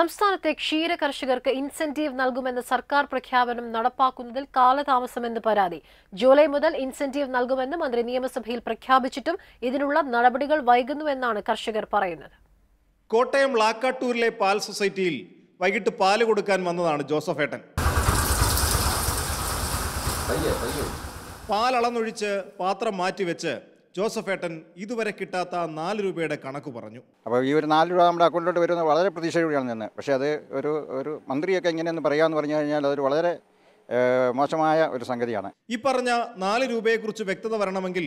സംസ്ഥാനത്തെ ക്ഷീര കർഷകർക്ക് ഇൻസെന്റീവ് നൽകുമെന്ന സർക്കാർ പ്രഖ്യാപനം നടപ്പാക്കുന്നതിൽ കാലതാമസമെന്ന് പരാതി ജൂലൈ മുതൽ ഇൻസെന്റീവ് നൽകുമെന്ന് മന്ത്രി നിയമസഭയിൽ പ്രഖ്യാപിച്ചിട്ടും ഇതിനുള്ള നടപടികൾ വൈകുന്നുവെന്നാണ് കർഷകർ പറയുന്നത് കോട്ടയം ലാക്കാട്ടൂരിലെ പാൽ സൊസൈറ്റിയിൽ വൈകിട്ട് പാല് കൊടുക്കാൻ വന്നതാണ് ജോസഫ് ഏട്ടൻ പാൽ അളന്നൊഴിച്ച് പാത്രം മാറ്റിവെച്ച് ജോസഫ് ഏട്ടൻ ഇതുവരെ കിട്ടാത്ത നാല് രൂപയുടെ കണക്ക് പറഞ്ഞു അപ്പോൾ ഈ ഒരു നാല് രൂപ നമ്മുടെ അക്കൗണ്ടിലോട്ട് വരുന്നത് വളരെ പ്രതീക്ഷയോടെയാണ് നിന്ന് പക്ഷേ അത് ഒരു ഒരു മന്ത്രിയൊക്കെ എങ്ങനെയെന്ന് പറയാമെന്ന് പറഞ്ഞു കഴിഞ്ഞാൽ അതൊരു വളരെ മോശമായ ഒരു സംഗതിയാണ് ഈ പറഞ്ഞ നാല് രൂപയെക്കുറിച്ച് വ്യക്തത വരണമെങ്കിൽ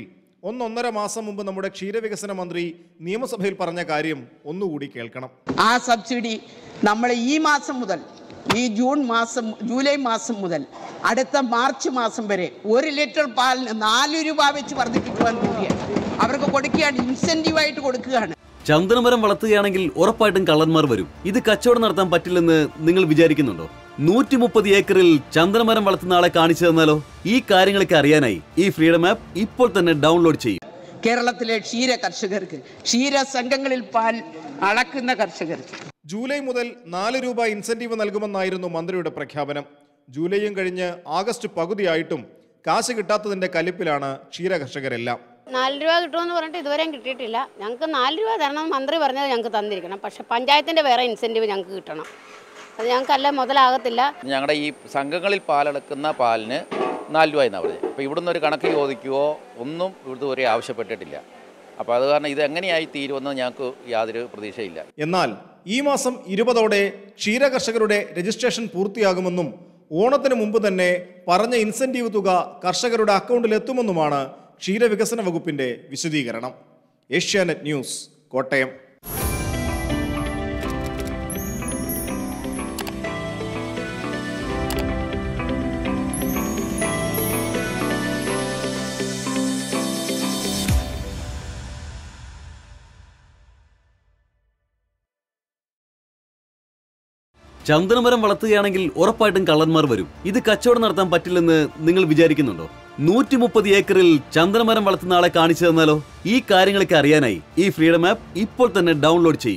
ഒന്നൊന്നര മാസം മുമ്പ് നമ്മുടെ ക്ഷീരവികസന മന്ത്രി നിയമസഭയിൽ പറഞ്ഞ കാര്യം ഒന്നുകൂടി കേൾക്കണം ആ സബ്സിഡി നമ്മൾ ഈ മാസം മുതൽ ഈ ജൂൺ മാസം ജൂലൈ മാസം മുതൽ അടുത്ത മാർച്ച് മാസം വരെ ഒരു ലിറ്റർ പാലിന് നാല് രൂപ വെച്ച് വർദ്ധിപ്പിക്കുവാൻ കൂടിയാണ് അവർക്ക് കൊടുക്കുകയാണ് ആയിട്ട് കൊടുക്കുകയാണ് ചന്ദനമരം വളർത്തുകയാണെങ്കിൽ ഉറപ്പായിട്ടും കള്ളന്മാർ വരും ഇത് കച്ചവടം നടത്താൻ പറ്റില്ലെന്ന് നിങ്ങൾ വിചാരിക്കുന്നുണ്ടോ നൂറ്റി മുപ്പത് ഏക്കറിൽ ചന്ദനമരം വളർത്തുന്ന ആളെ കാണിച്ചു തന്നാലോ ഈ കാര്യങ്ങളൊക്കെ അറിയാനായി ഈ ഫ്രീഡം ആപ്പ് ഇപ്പോൾ തന്നെ ഡൗൺലോഡ് ചെയ്യും കേരളത്തിലെ ക്ഷീര കർഷകർക്ക് ക്ഷീര സംഘങ്ങളിൽ പാൽ അളക്കുന്ന കർഷകർക്ക് ജൂലൈ മുതൽ നാല് രൂപ ഇൻസെൻറ്റീവ് നൽകുമെന്നായിരുന്നു മന്ത്രിയുടെ പ്രഖ്യാപനം ജൂലൈയും കഴിഞ്ഞ് ആഗസ്റ്റ് പകുതിയായിട്ടും കാശ് കിട്ടാത്തതിന്റെ കലിപ്പിലാണ് ക്ഷീരകർഷകരെല്ലാം നാല് രൂപ കിട്ടുമെന്ന് പറഞ്ഞിട്ട് ഇതുവരെയും കിട്ടിയിട്ടില്ല ഞങ്ങൾക്ക് നാല് രൂപ തരണം മന്ത്രി പറഞ്ഞത് ഞങ്ങൾക്ക് തന്നിരിക്കണം പക്ഷെ പഞ്ചായത്തിന്റെ വേറെ ഇൻസെൻറ്റീവ് ഞങ്ങൾക്ക് കിട്ടണം അത് ഞങ്ങൾക്കല്ല മുതലാകത്തില്ല ഞങ്ങളുടെ ഈ സംഘങ്ങളിൽ പാലെടുക്കുന്ന പാലിന് നാല് രൂപ എന്നാണ് പറഞ്ഞത് അപ്പോൾ ഇവിടുന്ന് ഒരു കണക്ക് ചോദിക്കുവോ ഒന്നും ഇവിടുത്തെ ഒരേ ആവശ്യപ്പെട്ടിട്ടില്ല അപ്പോൾ അത് കാരണം ഇത് എങ്ങനെയായി തീരുമെന്ന് ഞങ്ങൾക്ക് യാതൊരു പ്രതീക്ഷയില്ല എന്നാൽ ഈ മാസം ഇരുപതോടെ ക്ഷീരകർഷകരുടെ രജിസ്ട്രേഷൻ പൂർത്തിയാകുമെന്നും ഓണത്തിന് മുമ്പ് തന്നെ പറഞ്ഞ ഇൻസെൻറ്റീവ് തുക കർഷകരുടെ അക്കൗണ്ടിൽ എത്തുമെന്നുമാണ് ക്ഷീരവികസന വകുപ്പിൻ്റെ വിശദീകരണം ഏഷ്യാനെറ്റ് ന്യൂസ് കോട്ടയം ചന്ദനമരം വളർത്തുകയാണെങ്കിൽ ഉറപ്പായിട്ടും കള്ളന്മാർ വരും ഇത് കച്ചവടം നടത്താൻ പറ്റില്ലെന്ന് നിങ്ങൾ വിചാരിക്കുന്നുണ്ടോ നൂറ്റി മുപ്പത് ഏക്കറിൽ ചന്ദനമരം വളർത്തുന്ന ആളെ കാണിച്ചു തന്നാലോ ഈ കാര്യങ്ങളൊക്കെ അറിയാനായി ഈ ഫ്രീഡം ആപ്പ് ഇപ്പോൾ തന്നെ ഡൗൺലോഡ് ചെയ്യും